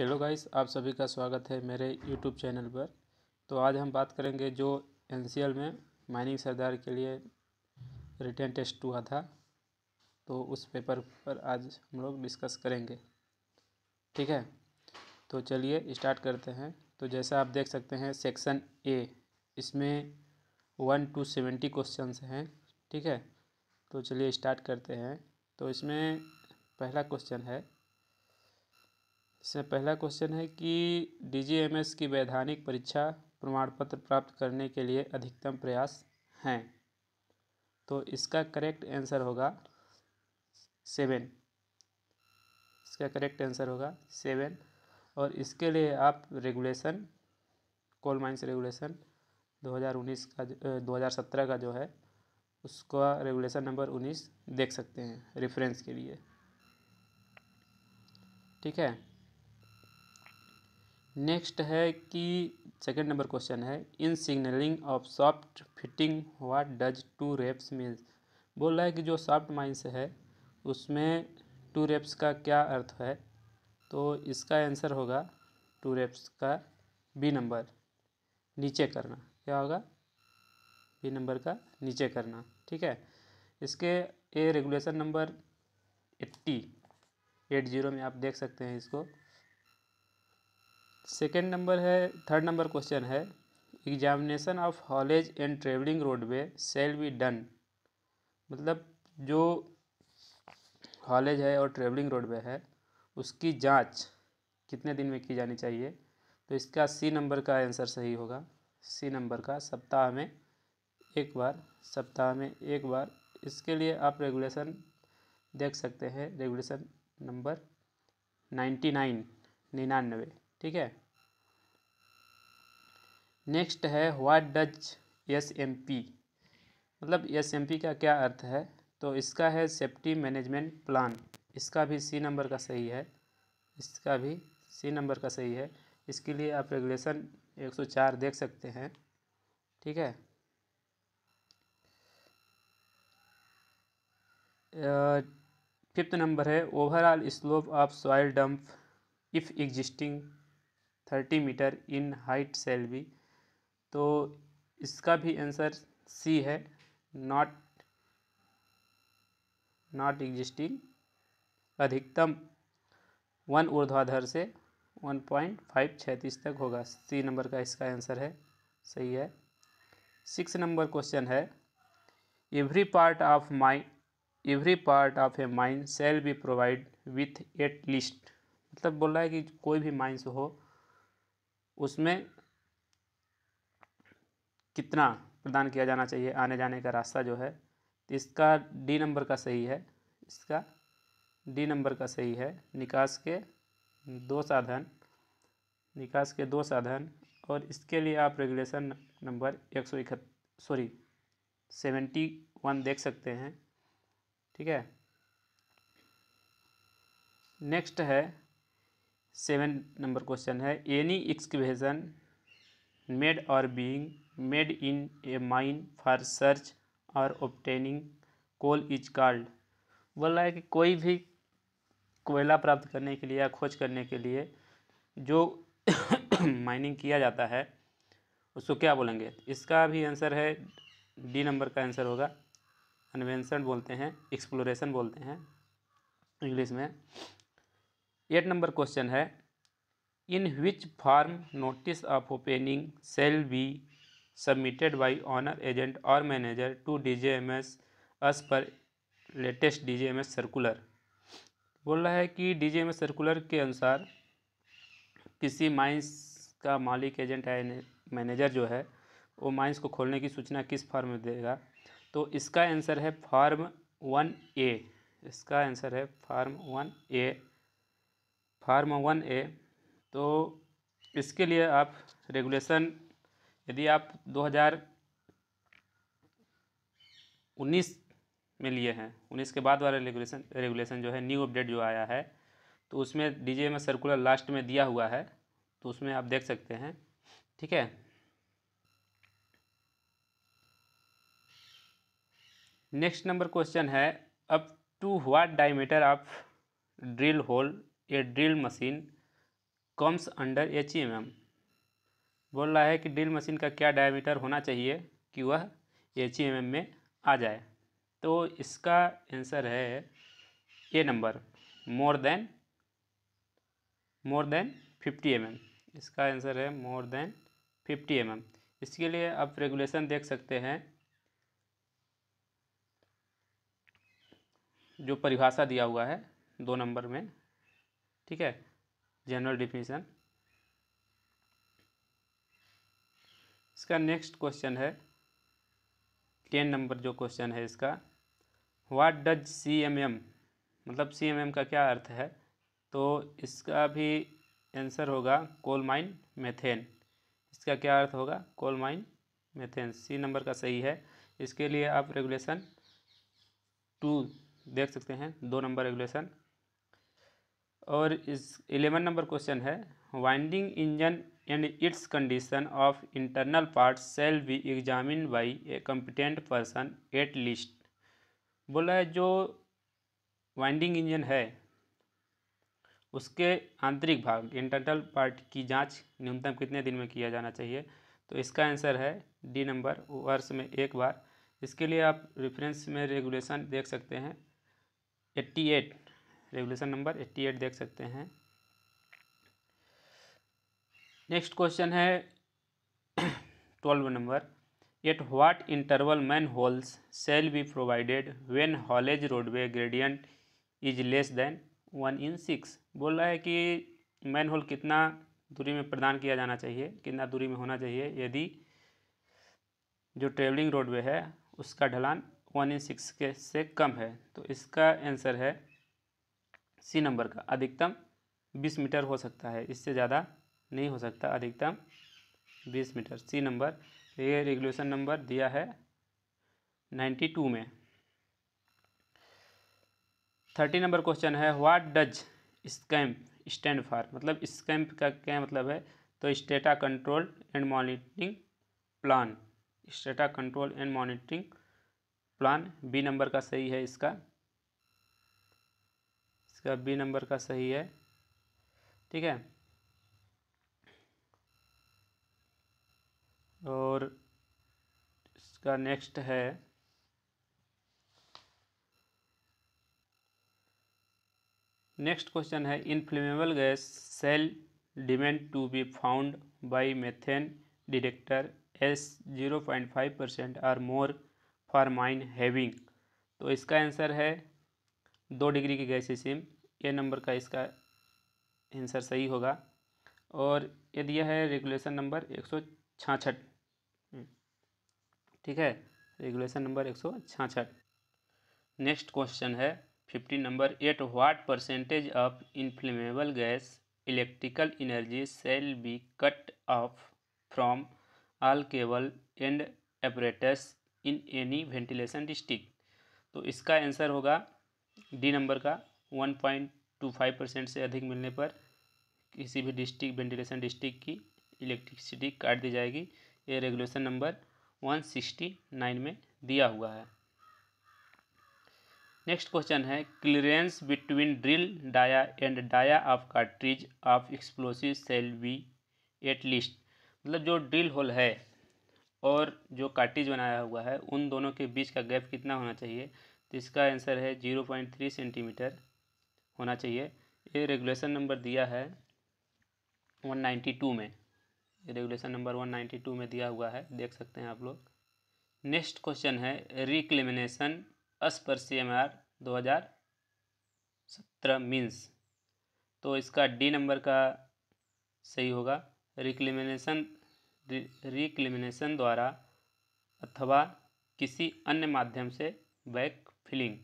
Hello guys आप सभी का स्वागत है मेरे यूट्यूब चैनल पर तो आज हम बात करेंगे जो एन में माइनिंग सरदार के लिए रिटर्न टेस्ट हुआ था तो उस पेपर पर आज हम लोग डिस्कस करेंगे ठीक है तो चलिए स्टार्ट करते हैं तो जैसा आप देख सकते हैं सेक्शन ए इसमें वन टू सेवेंटी क्वेश्चन हैं ठीक है तो चलिए स्टार्ट करते हैं तो इसमें पहला क्वेश्चन है इसमें पहला क्वेश्चन है कि डीजीएमएस की वैधानिक परीक्षा प्रमाण पत्र प्राप्त करने के लिए अधिकतम प्रयास हैं तो इसका करेक्ट आंसर होगा सेवन इसका करेक्ट आंसर होगा सेवन और इसके लिए आप रेगुलेशन कोल माइंस रेगुलेशन 2019 का दो हज़ार सत्रह का जो है उसका रेगुलेशन नंबर उन्नीस देख सकते हैं रेफरेंस के लिए ठीक है नेक्स्ट है कि सेकेंड नंबर क्वेश्चन है in signalling of soft fitting what does two raps means बोल रहा है कि जो सॉफ्ट माइंस है उसमें टू रेप्स का क्या अर्थ है तो इसका आंसर होगा टू रेप्स का बी नंबर नीचे करना क्या होगा बी नंबर का नीचे करना ठीक है इसके A regulation number eighty eight zero में आप देख सकते हैं इसको सेकेंड नंबर है थर्ड नंबर क्वेश्चन है examination of haulage and travelling roadway shall be done मतलब जो हॉलेज है और ट्रेवलिंग रोडवे है उसकी जांच कितने दिन में की जानी चाहिए तो इसका सी नंबर का आंसर सही होगा सी नंबर का सप्ताह में एक बार सप्ताह में एक बार इसके लिए आप रेगुलेशन देख सकते हैं रेगुलेशन नंबर नाइन्टी नाइन निन्यानवे ठीक है नेक्स्ट है what does S M P मतलब एस एम पी का क्या अर्थ है तो इसका है सेफ्टी मैनेजमेंट प्लान इसका भी सी नंबर का सही है इसका भी सी नंबर का सही है इसके लिए आप रेगुलेशन 104 देख सकते हैं ठीक है फिफ्थ नंबर है overall slope of soil dump if existing thirty metre in height shall भी तो इसका भी आंसर सी है नॉट नॉट एग्जिस्टिंग अधिकतम वन ऊर्ध्वाधर से वन पॉइंट फाइव छैंतीस तक होगा सी नंबर का इसका आंसर है सही है सिक्स नंबर क्वेश्चन है every part of mind every part of a mind shall be provide with at least मतलब बोल रहा है कि कोई भी माइंस हो उसमें कितना प्रदान किया जाना चाहिए आने जाने का रास्ता जो है इसका डी नंबर का सही है इसका डी नंबर का सही है निकास के दो साधन निकास के दो साधन और इसके लिए आप रेगुलेशन नंबर एक सौ इकहत् सॉरी सेवेंटी वन देख सकते हैं ठीक है नेक्स्ट है सेवन नंबर क्वेश्चन है any excavation made or being made in a mine for search or obtaining coal is called बोल रहा है कि कोई भी कोयला प्राप्त करने के लिए या खोज करने के लिए जो माइनिंग किया जाता है उसको क्या बोलेंगे इसका भी आंसर है डी नंबर का आंसर होगा अनवेंशन बोलते हैं एक्सप्लोरेशन बोलते हैं इंग्लिश में एट नंबर क्वेश्चन है in which form notice of opening shall be submitted by owner agent or manager to D J M S S per latest D J M S circular बोल रहा है कि D J M S circular के अनुसार किसी mines का मालिक agent है मैनेजर जो है वो माइंस को खोलने की सूचना किस फॉर्म में देगा तो इसका आंसर है फॉर्म वन ए इसका आंसर है form one A form one A तो इसके लिए आप रेगुलेशन यदि आप 2019 में लिए हैं 19 के बाद वाला रेगुलेशन रेगुलेशन जो है न्यू अपडेट जो आया है तो उसमें डीजे में सर्कुलर लास्ट में दिया हुआ है तो उसमें आप देख सकते हैं ठीक है नेक्स्ट नंबर क्वेश्चन है up to what diameter of drill hole a drill machine comes under H E M M बोल रहा है कि ड्रिल मशीन का क्या डायमीटर होना चाहिए कि वह एच ई एम एम में आ जाए तो इसका आंसर है A number more than more than fifty M M इसका आंसर है more than fifty M M इसके लिए आप रेगुलेशन देख सकते हैं जो परिभाषा दिया हुआ है दो नंबर में ठीक है जनरल डिफिनीसन इसका नेक्स्ट क्वेश्चन है टेन नंबर जो क्वेश्चन है इसका what does C M M मतलब सी एम एम का क्या अर्थ है तो इसका भी आंसर होगा कोल माइन मेथेन इसका क्या अर्थ होगा coal mine methane C number का सही है इसके लिए आप रेगुलेशन टू देख सकते हैं दो नंबर रेगुलेशन और इस एलेवन नंबर क्वेश्चन है winding engine and its condition of internal parts shall be examine by a competent person at least बोला है जो वाइंडिंग इंजन है उसके आंतरिक भाग इंटरनल पार्ट की जांच न्यूनतम कितने दिन में किया जाना चाहिए तो इसका आंसर है डी नंबर वर्ष में एक बार इसके लिए आप रेफरेंस में रेगुलेशन देख सकते हैं eighty eight regulation number eighty eight देख सकते हैं नेक्स्ट क्वेश्चन है twelve number at what interval manholes shall be provided when haulage roadway gradient is less than one in six बोल रहा है कि मैन होल कितना दूरी में प्रदान किया जाना चाहिए कितना दूरी में होना चाहिए यदि जो ट्रेवलिंग रोडवे है उसका ढलान वन इन सिक्स के से कम है तो इसका आंसर है सी नंबर का अधिकतम बीस मीटर हो सकता है इससे ज़्यादा नहीं हो सकता अधिकतम बीस मीटर सी नंबर ये रेगुलेशन नंबर दिया है नाइन्टी टू में थर्टी नंबर क्वेश्चन है what does SCAMP stand for मतलब स्कैम्प का क्या मतलब है तो strata control and monitoring plan strata control and monitoring plan B number का सही है इसका इसका बी नंबर का सही है ठीक है और इसका नेक्स्ट है नेक्स्ट क्वेश्चन है inflammable gas shall deemed to be found by methane detector as zero point five percent or more for mine having तो इसका आंसर है दो डिग्री की गैस सिम ए नंबर का इसका आंसर सही होगा और ये दिया है रेगुलेशन नंबर एक सौ छाछठ हम्म। ठीक है रेगुलेशन नंबर एक सौ छाछठ नेक्स्ट क्वेश्चन है fifty number at what percentage of inflammable gas electrical energy shall be cut off from all cable and apparatus in any ventilation district तो इसका आंसर होगा डी नंबर का one point two five percent से अधिक मिलने पर किसी भी डिस्ट्रिक्ट वेंटिलेशन डिस्ट्रिक्ट की इलेक्ट्रिसिटी काट दी जाएगी ये regulation number one sixty nine में दिया हुआ है नेक्स्ट क्वेश्चन है clearance between drill dia and dia of cartridge of explosive shall be at least मतलब जो ड्रिल होल है और जो कार्टिज बनाया हुआ है उन दोनों के बीच का गैप कितना होना चाहिए तो इसका आंसर है जीरो पॉइंट थ्री सेंटीमीटर होना चाहिए ये रेगुलेशन नंबर दिया है वन नाइन्टी टू में regulation number one ninety two में दिया हुआ है देख सकते हैं आप लोग नेक्स्ट क्वेश्चन है reclamation as per C M R दो हज़ार सत्रह मीन्स तो इसका डी नंबर का सही होगा रिक्लेमिनेशन रिक्लेमिनेशन द्वारा अथवा किसी अन्य माध्यम से backfilling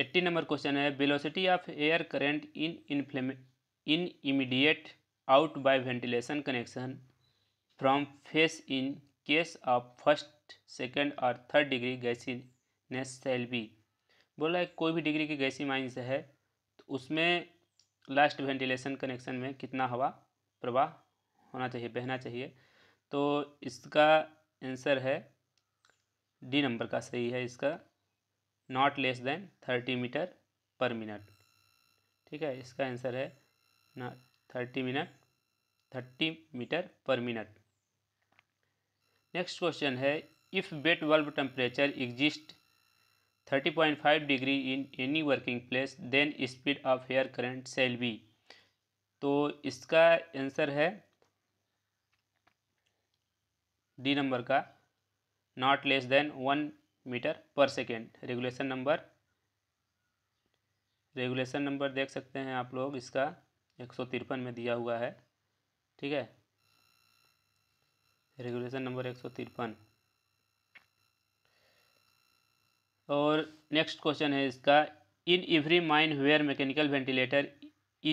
eighty number question है velocity of air current in inflame in immediate out by ventilation connection from face in case of first second और third degree gassiness shall be बोला है कोई भी डिग्री की गैसी माइंस है तो उसमें लास्ट वेंटिलेशन कनेक्शन में कितना हवा प्रवाह होना चाहिए बहना चाहिए तो इसका आंसर है डी नंबर का सही है इसका not less than thirty metre per minute ठीक है इसका आंसर है ना thirty minute thirty metre per minute next question है if wet bulb temperature exist thirty point five degree in any working place then speed of air current shall be तो इसका answer है D number का not less than one metre per second regulation number regulation number देख सकते हैं आप लोग इसका एक सौ तिरपन में दिया हुआ है ठीक है रेगुलेशन नंबर एक सौ तिरपन और नेक्स्ट क्वेश्चन है इसका in every mine where mechanical ventilator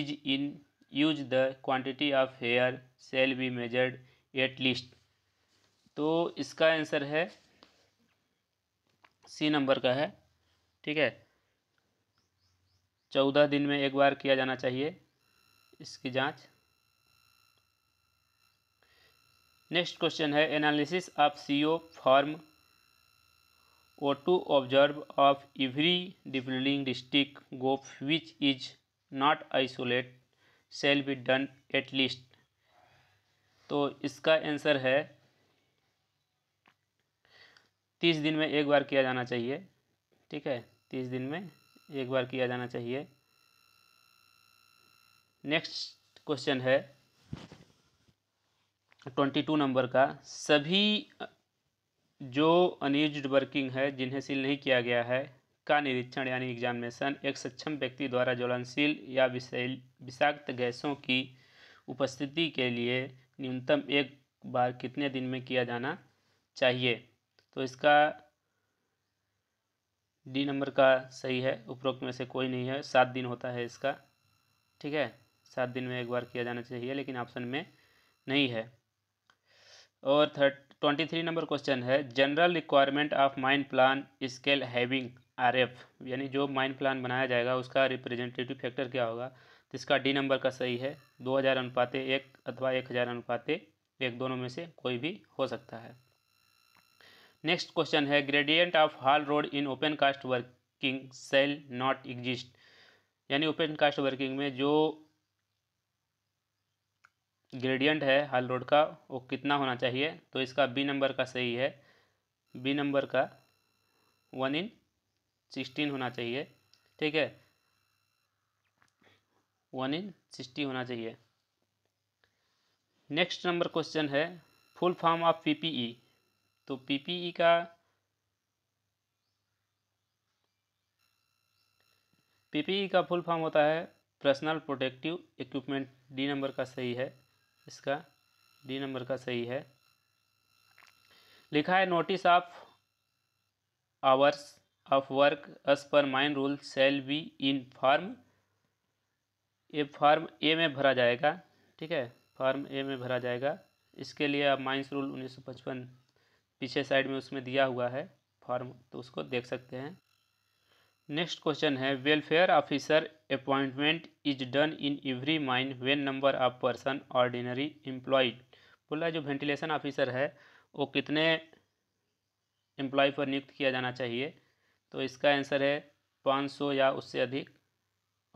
is in use the quantity of air shall be measured at least तो इसका आंसर है सी नंबर का है ठीक है चौदह दिन में एक बार किया जाना चाहिए इसकी जांच नेक्स्ट क्वेश्चन है analysis of CO form O two observe of every dwelling district goaf which is not isolate shall be done at least तो इसका आंसर है तीस दिन में एक बार किया जाना चाहिए ठीक है तीस दिन में एक बार किया जाना चाहिए नेक्स्ट क्वेश्चन है ट्वेंटी टू नंबर का सभी जो अनयूज वर्किंग है जिन्हें सील नहीं किया गया है का निरीक्षण यानी एग्जामिनेशन एक सक्षम व्यक्ति द्वारा ज्वलनशील या विषाक्त गैसों की उपस्थिति के लिए न्यूनतम एक बार कितने दिन में किया जाना चाहिए तो इसका डी नंबर का सही है उपरोक्त में से कोई नहीं है सात दिन होता है इसका ठीक है सात दिन में एक बार किया जाना चाहिए लेकिन ऑप्शन में नहीं है और third twenty three number question है general requirement of mine plan scale having R F यानी जो माइंड प्लान बनाया जाएगा उसका रिप्रेजेंटेटिव फैक्टर क्या होगा तो इसका डी नंबर का सही है दो हज़ार अनुपातें एक अथवा एक हज़ार अनुपातें एक दोनों में से कोई भी हो सकता है नेक्स्ट क्वेश्चन है gradient of haul road in open cast working shall not exist यानी ओपन कास्ट वर्किंग में जो ग्रेडियंट है हाल रोड का वो कितना होना चाहिए तो इसका बी नंबर का सही है बी नंबर का वन इन सिक्सटीन होना चाहिए ठीक है वन इन सिक्सटी होना चाहिए नेक्स्ट नंबर क्वेश्चन है फुल फॉर्म ऑफ पीपीई तो पीपीई e का पीपीई e का फुल फॉर्म होता है personal protective equipment D number का सही है इसका डी नंबर का सही है लिखा है notice of hours of work as per mine rule shall be in form ये फॉर्म ए में भरा जाएगा ठीक है फॉर्म ए में भरा जाएगा इसके लिए आप माइंस रूल 1955 पीछे साइड में उसमें दिया हुआ है फॉर्म तो उसको देख सकते हैं नेक्स्ट क्वेश्चन है welfare officer appointment is done in every mine when number of person ordinary employed बोला जो वेंटिलेशन ऑफिसर है वो कितने एम्प्लॉय पर नियुक्त किया जाना चाहिए तो इसका आंसर है 500 या उससे अधिक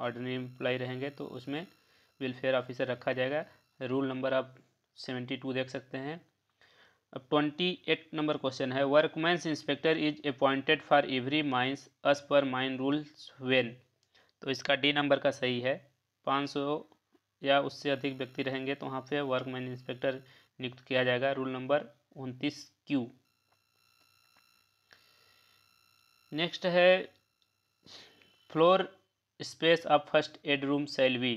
ऑर्डिनरी एम्प्लॉय रहेंगे तो उसमें वेलफेयर ऑफिसर रखा जाएगा रूल नंबर आप सेवेंटी टू देख सकते हैं अब ट्वेंटी एट नंबर क्वेश्चन है workmen's inspector is appointed for every mines as per mine rules when तो इसका डी नंबर का सही है पाँच सौ या उससे अधिक व्यक्ति रहेंगे तो वहाँ पे वर्कमैन इंस्पेक्टर नियुक्त किया जाएगा रूल नंबर उनतीस क्यू नेक्स्ट है floor space of first aid room shall be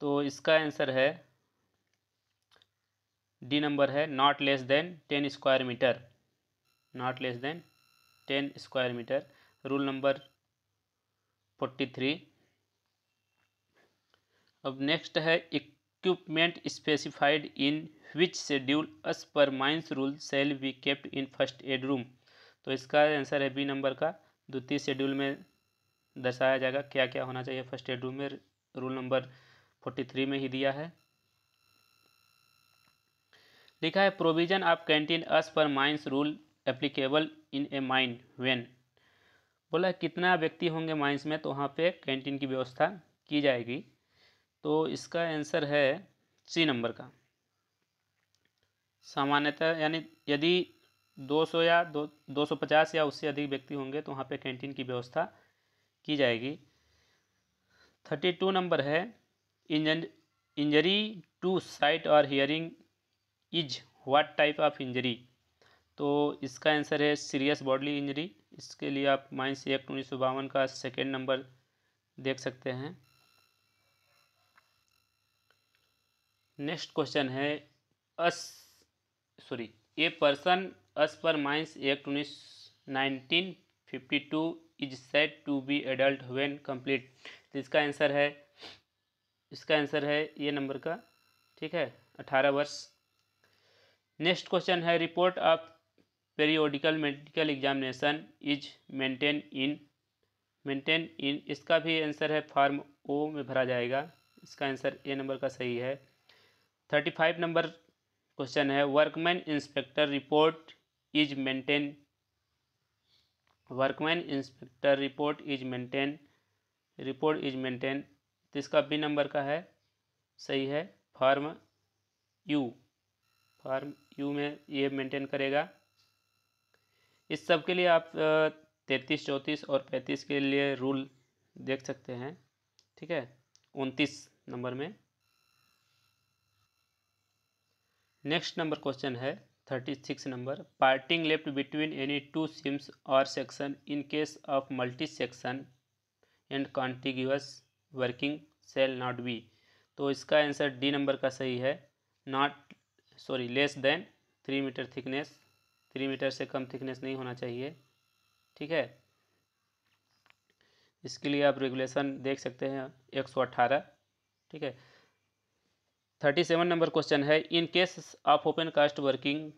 तो इसका आंसर है डी नंबर है not less than ten square metre not less than ten square metre rule number forty three अब next है equipment specified in which schedule as per mines rule shall be kept in first aid room तो इसका answer है B number का द्वितीय schedule में दर्शाया जाएगा क्या क्या होना चाहिए फर्स्ट एड रूम में रूल नंबर फोर्टी थ्री में ही दिया है लिखा है provision of canteen as per mines rule applicable in a mine when बोला कितना व्यक्ति होंगे माइंस में तो वहाँ पे कैंटीन की व्यवस्था की जाएगी तो इसका आंसर है सी नंबर का सामान्यतः यानी यदि 200 या दो 250 या उससे अधिक व्यक्ति होंगे तो वहाँ पे कैंटीन की व्यवस्था की जाएगी थर्टी टू नंबर है इंजन इंजरी टू साइट और hearing is what type of injury तो इसका आंसर है सीरियस बॉडली इंजरी इसके लिए आप माइंस एक्ट उन्नीस सौ बावन का सेकेंड नंबर देख सकते हैं नेक्स्ट क्वेश्चन है अस सॉरी ए person as per mines act उन्नीस nineteen fifty two is said to be adult when complete इसका आंसर है इसका आंसर है ये नंबर का ठीक है अठारह वर्ष नेक्स्ट क्वेश्चन है report of periodical medical examination is maintain in maintain in इसका भी आंसर है फॉर्म ओ में भरा जाएगा इसका आंसर ए नंबर का सही है थर्टी फाइव नंबर क्वेश्चन है workman inspector report is maintain workman inspector report is maintain report is maintain तो इसका बी नंबर का है सही है फॉर्म यू फार्म यू में ये मेंटेन करेगा इस सब के लिए आप तैंतीस चौंतीस और पैंतीस के लिए रूल देख सकते हैं ठीक है उनतीस नंबर में नेक्स्ट नंबर क्वेश्चन है thirty six number parting left between any two seams और section in case of multi section and contiguous working shall not be तो इसका आंसर डी नंबर का सही है not sorry less than three metre thickness three metre से कम thickness नहीं होना चाहिए ठीक है इसके लिए आप रेगुलेशन देख सकते हैं एक सौ अट्ठारह ठीक है थर्टी सेवन नंबर क्वेश्चन है in case of open cast working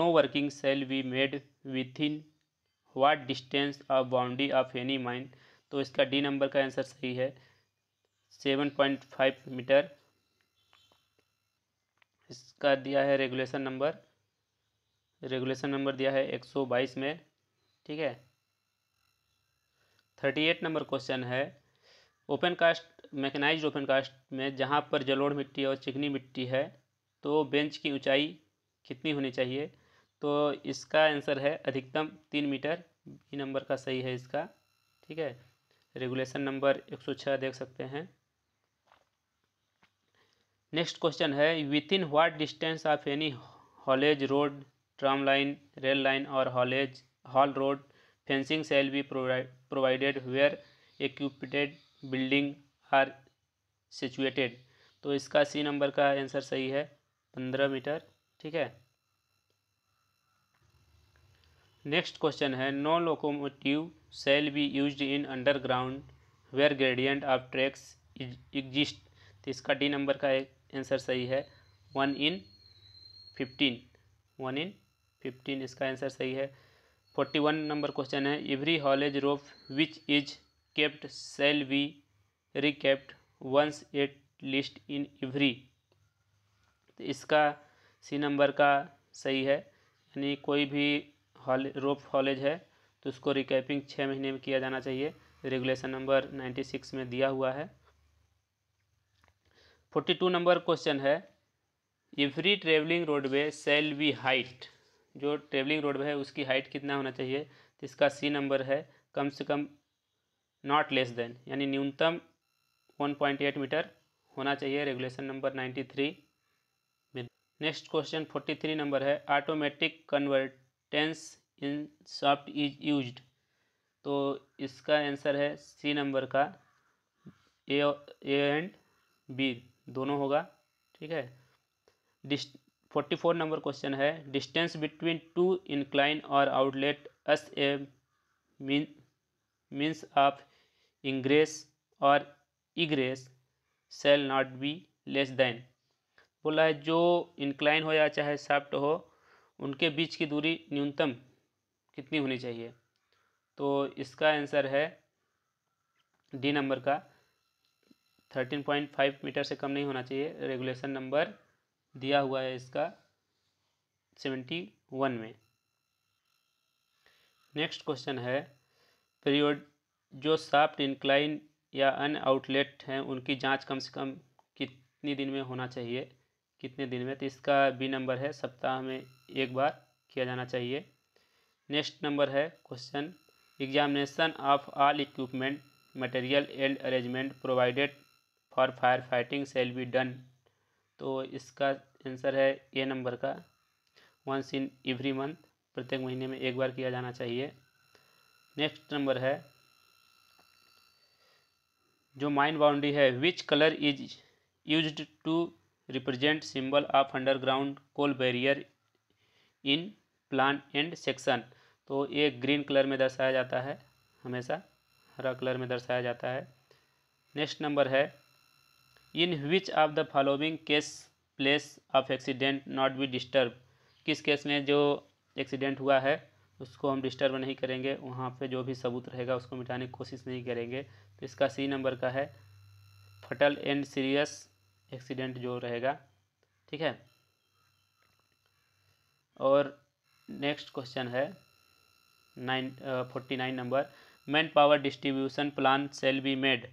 no working shall be made within what distance of boundary of any mine तो इसका डी नंबर का आंसर सही है सेवन पॉइंट फाइव मीटर इसका दिया है regulation number regulation number दिया है 122 में ठीक है 38 नंबर क्वेश्चन है open opencast mechanised opencast में जहाँ पर जलोड़ मिट्टी और चिकनी मिट्टी है तो बेंच की ऊंचाई कितनी होनी चाहिए तो इसका आंसर है अधिकतम तीन मीटर बी e नंबर का सही है इसका ठीक है रेगुलेशन नंबर 106 देख सकते हैं नेक्स्ट क्वेश्चन है within what distance of any haulage road tram line rail line और haulage haul road fencing shall be provided where occupied building are situated तो इसका सी नंबर का आंसर सही है पंद्रह मीटर ठीक है नेक्स्ट क्वेश्चन है no locomotive shall be use in underground where gradient of tracks exist तो इसका डी नंबर का एक आंसर सही है one in fifteen one in fifteen इसका आंसर सही है फोर्टी वन नंबर क्वेश्चन है every haulage rope which is kept shall be recapped once at least in every तो इसका सी नंबर का सही है यानी कोई भी हॉल रोप हॉलेज है तो उसको रिकैपिंग छः महीने में किया जाना चाहिए रेगुलेशन नंबर नाइन्टी सिक्स में दिया हुआ है फोर्टी टू नंबर क्वेश्चन है every travelling roadway shall be height जो ट्रेवलिंग रोडवे है उसकी हाइट कितना होना चाहिए तो इसका सी नंबर है कम से कम नॉट लेस देन यानी न्यूनतम वन पॉइंट एट मीटर होना चाहिए रेगुलेशन नंबर थ्री में next question forty three number है automatic contrivance in shaft is use तो इसका आंसर है सी नंबर का ए एंड बी दोनों होगा ठीक है this forty four number question है डिस्टेंस बिटवीन टू इनक्लाइन और outlet as a mean means of ingress और egress shall not be less than बोला है जो इंक्लाइन हो या चाहे साफ्ट हो उनके बीच की दूरी न्यूनतम कितनी होनी चाहिए तो इसका आंसर है डी नंबर का थर्टीन पॉइंट फाइव मीटर से कम नहीं होना चाहिए रेगुलेशन नंबर दिया हुआ है इसका सेवेंटी वन में नेक्स्ट क्वेश्चन है पीरियड जो साफ्ट इंक्लाइन या अन आउटलेट हैं उनकी जांच कम से कम कितने दिन में होना चाहिए कितने दिन में तो इसका बी नंबर है सप्ताह में एक बार किया जाना चाहिए नेक्स्ट नंबर है question examination of all equipment material and arrangement provided for fire fighting shall be done तो इसका आंसर है ए नंबर का वंस इन एवरी मंथ प्रत्येक महीने में एक बार किया जाना चाहिए नेक्स्ट नंबर है जो माइंड बाउंड्री है which colour is use to represent symbol of underground coal barrier in plan and section तो ये ग्रीन कलर में दर्शाया जाता है हमेशा हरा कलर में दर्शाया जाता है नेक्स्ट नंबर है in which of the following case place of accident not be disturb किस केस में जो एक्सीडेंट हुआ है उसको हम डिस्टर्ब नहीं करेंगे वहाँ पे जो भी सबूत रहेगा उसको मिटाने की कोशिश नहीं करेंगे तो इसका सी नंबर का है फटल एंड सीरियस एक्सीडेंट जो रहेगा ठीक है और नेक्स्ट क्वेश्चन है nine forty nine number manpower distribution plan shall be made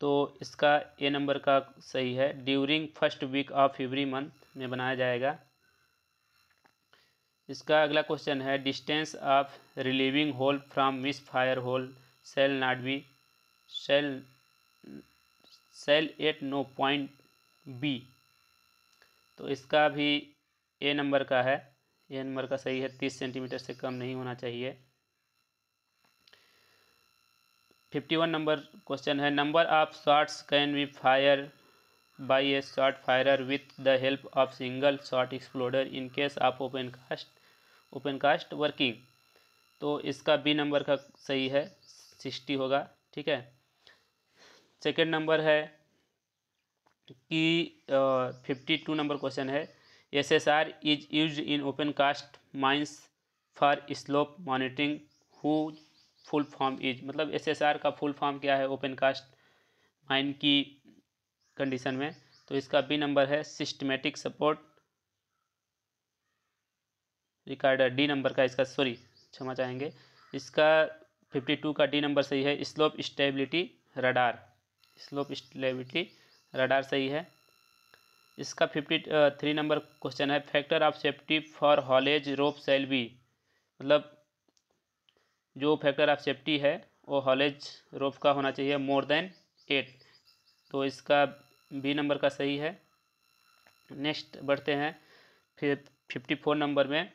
तो इसका ए नंबर का सही है during first week of every month में बनाया जाएगा इसका अगला क्वेश्चन है distance of relieving hole from misfire hole shall not be shall shall at no point be तो इसका भी ए नंबर का है ए नंबर का सही है तीस सेंटीमीटर से कम नहीं होना चाहिए फिफ्टी वन नंबर क्वेश्चन है number of shots can be fire by a shot fire with the help of single shot exploder in case of open cast open cast working तो इसका बी नंबर का सही है sixty होगा ठीक है second number है कि फिफ्टी टू नंबर क्वेश्चन है S S R is use in open cast mines for slope monitoring who full form is मतलब एसएसआर का फुल फॉर्म क्या है ओपन कास्ट माइन की कंडीशन में तो इसका बी नंबर है systematic support recorder D number का इसका सॉरी क्षमा चाहेंगे इसका फिफ्टी टू का डी नंबर सही है slope stability radar slope stability radar सही है इसका फिफ्टी थ्री नंबर क्वेश्चन है factor of safety for haulage rope shall be मतलब जो फैक्टर ऑफ सेफ्टी है वो हॉलेज रोप का होना चाहिए मोर देन एट तो इसका बी नंबर का सही है नेक्स्ट बढ़ते हैं फिर फिफ्टी फोर नंबर में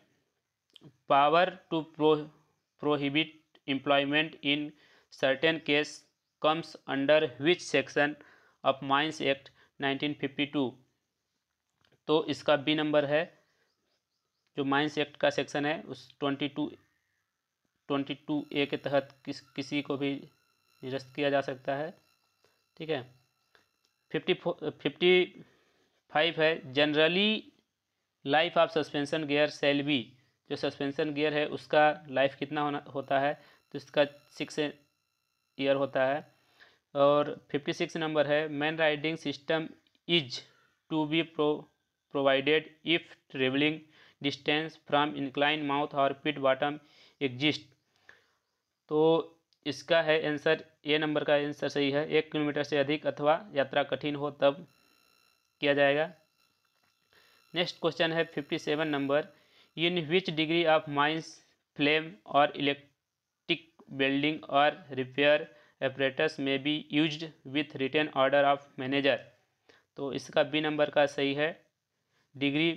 power to pro prohibit employment in certain case comes under which section of mines act 1952 तो इसका बी नंबर है जो माइंस एक्ट का सेक्शन है उस twenty two twenty two A के तहत किस किसी को भी निरस्त किया जा सकता है ठीक है फिफ्टी फो फिफ्टी फाइव है generally life of suspension gear shall be जो सस्पेंशन गियर है उसका लाइफ कितना होना होता है तो इसका सिक्स ईयर होता है और फिफ्टी सिक्स नंबर है man riding system is to be pro provided if travelling distance from incline mouth और पिट बॉटम एग्जिस्ट तो इसका है आंसर ए नंबर का आंसर सही है एक किलोमीटर से अधिक अथवा यात्रा कठिन हो तब किया जाएगा नेक्स्ट क्वेश्चन है fifty seven number in which degree of mines flame और इलेक्ट्रिक बिल्डिंग और रिपेयर ऑपरेटर्स में be use with written order of manager तो इसका बी नंबर का सही है डिग्री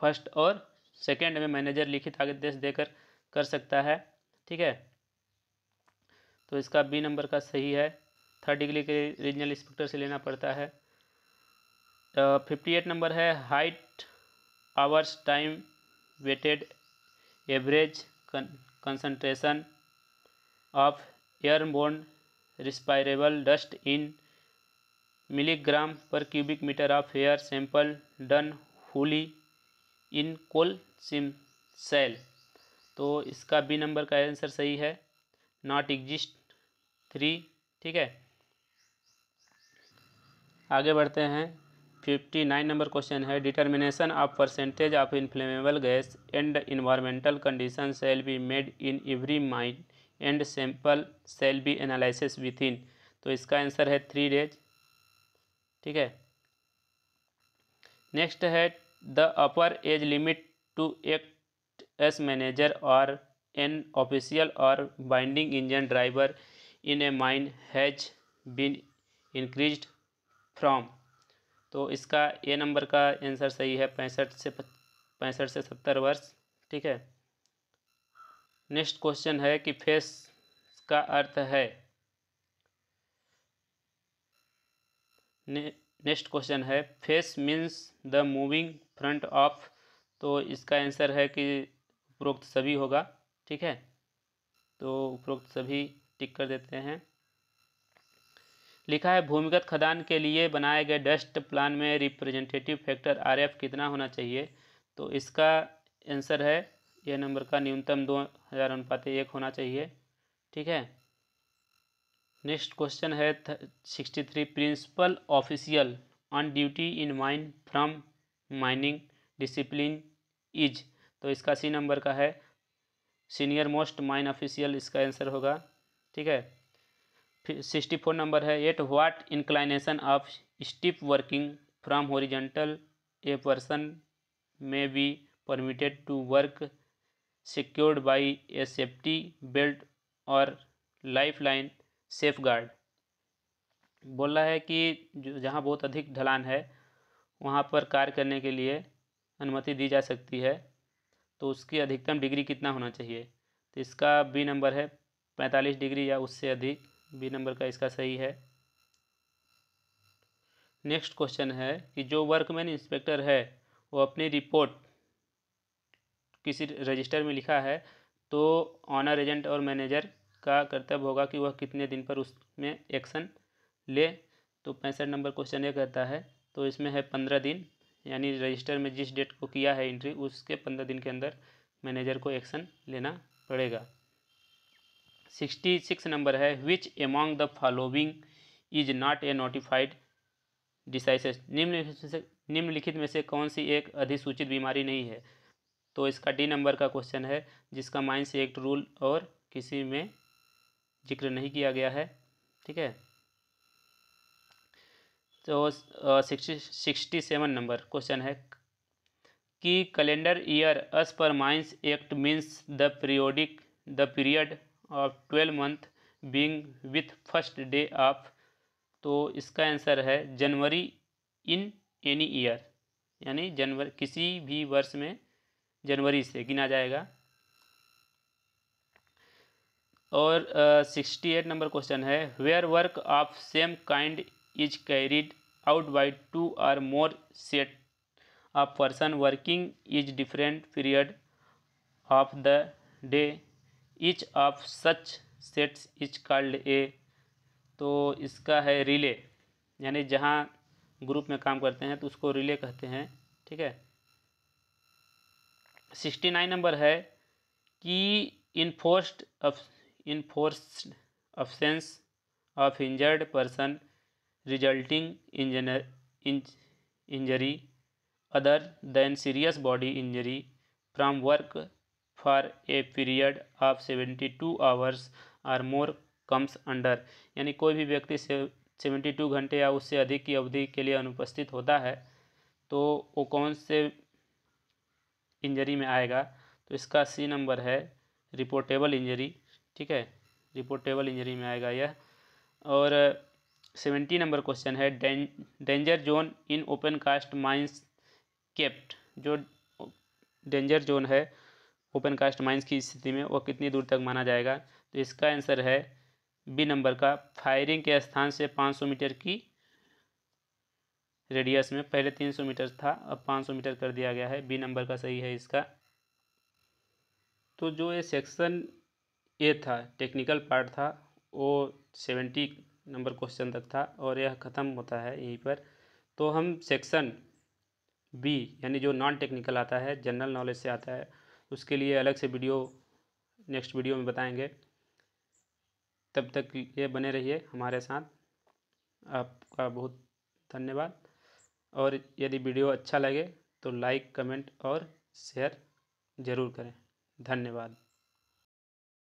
फर्स्ट और सेकेंड में मैनेजर लिखित आगे देश देकर कर सकता है ठीक है तो इसका बी नंबर का सही है थर्ड डिग्री के रीजनल इंस्पेक्टर से लेना पड़ता है फिफ्टी एट नंबर है eight hours time weighted average concentration of airborne respirable dust in milligram per cubic metre of air sample done wholly in coal seam shall तो इसका B number का answer सही है नॉट एग्जिस्ट थ्री ठीक है आगे बढ़ते हैं फिफ्टी नाइन नंबर क्वेश्चन है determination of percentage of inflammable gas and environmental condition shall be made in every mine and sample shall be analysis within तो इसका आंसर है थ्री डेज ठीक है नेक्स्ट है the upper age limit to act as manager और an official और winding engine driver in a mine has been increase from तो इसका ए नंबर का आंसर सही है पैंसठ से पैंसठ से सत्तर वर्ष ठीक है नेक्स्ट क्वेश्चन है कि फेस का अर्थ है नेक्स्ट क्वेश्चन है face means the moving front of तो इसका आंसर है कि उपरोक्त सभी होगा ठीक है तो उपरोक्त सभी टिक कर देते हैं लिखा है भूमिगत खदान के लिए बनाए गए डस्ट प्लान में रिप्रेजेंटेटिव फैक्टर आर कितना होना चाहिए तो इसका आंसर है यह नंबर का न्यूनतम दो हज़ार अनुपात एक होना चाहिए ठीक है नेक्स्ट क्वेश्चन है sixty three principal official on duty in mine from mining discipline is तो इसका सी नंबर का है सीनियर मोस्ट माइन ऑफिशियल इसका आंसर होगा ठीक है फिर सिक्सटी फोर नंबर है at what inclination of steep working from horizontal a person may be permitted to work secured by a safety belt और लाइफ लाइन सेफ गार्ड बोल रहा है कि जहाँ बहुत अधिक ढलान है वहाँ पर कार्य करने के लिए अनुमति दी जा सकती है तो उसकी अधिकतम डिग्री कितना होना चाहिए तो इसका बी नंबर है पैंतालीस डिग्री या उससे अधिक बी नंबर का इसका सही है नेक्स्ट क्वेश्चन है कि जो वर्कमैन इंस्पेक्टर है वो अपनी रिपोर्ट किसी रजिस्टर में लिखा है तो ऑनर एजेंट और मैनेजर का कर्तव्य होगा कि वह कितने दिन पर उसमें एक्शन ले तो पैंसठ नंबर क्वेश्चन ये कहता है तो इसमें है पंद्रह दिन यानी रजिस्टर में जिस डेट को किया है एंट्री उसके पंद्रह दिन के अंदर मैनेजर को एक्शन लेना पड़ेगा सिक्सटी सिक्स नंबर है which among the following is not a notified diseases निम्न से निम्नलिखित में से कौन सी एक अधिसूचित बीमारी नहीं है तो इसका डी नंबर का क्वेश्चन है जिसका माइंस एक्ट रूल और किसी में जिक्र नहीं किया गया है ठीक है तो सिक्सटी सेवन नंबर क्वेश्चन है कि calendar year as per mines act means the periodic the period of twelve month being with first day of तो इसका आंसर है जनवरी इन एनी ईयर यानी जनवरी किसी भी वर्ष में जनवरी से गिना जाएगा और सिक्सटी एट नंबर क्वेश्चन है where work of same kind is carried out by two or more set of person working is different period of the day each of such sets is called a तो इसका है relay यानी जहाँ group में काम करते हैं तो उसको रिले कहते हैं ठीक है सिक्सटी नाइन नंबर है कि enforced enforced absence of injured person resulting इंजनर injury injury other than serious body injury from work for a period of 72 hours or more comes under यानी कोई भी व्यक्ति से सेवेंटी टू घंटे या उससे अधिक की अवधि के लिए अनुपस्थित होता है तो वो कौन से इंजरी में आएगा तो इसका सी नंबर है रिपोर्टेबल इंजरी ठीक है रिपोर्टेबल इंजरी में आएगा यह और सेवेंटी नंबर क्वेश्चन है danger zone in open cast mines kept जो डेंजर जोन है ओपन कास्ट माइंस की स्थिति में वो कितनी दूर तक माना जाएगा तो इसका आंसर है बी नंबर का फायरिंग के स्थान से 500 मीटर की रेडियस में पहले 300 मीटर था अब 500 मीटर कर दिया गया है बी नंबर का सही है इसका तो जो ये सेक्शन ए था टेक्निकल पार्ट था वो सेवेंटी नंबर क्वेश्चन तक था और यह ख़त्म होता है यहीं पर तो हम सेक्शन बी यानी जो नॉन टेक्निकल आता है जनरल नॉलेज से आता है उसके लिए अलग से वीडियो नेक्स्ट वीडियो में बताएंगे तब तक ये बने रहिए हमारे साथ आपका बहुत धन्यवाद और यदि वीडियो अच्छा लगे तो लाइक कमेंट और शेयर ज़रूर करें धन्यवाद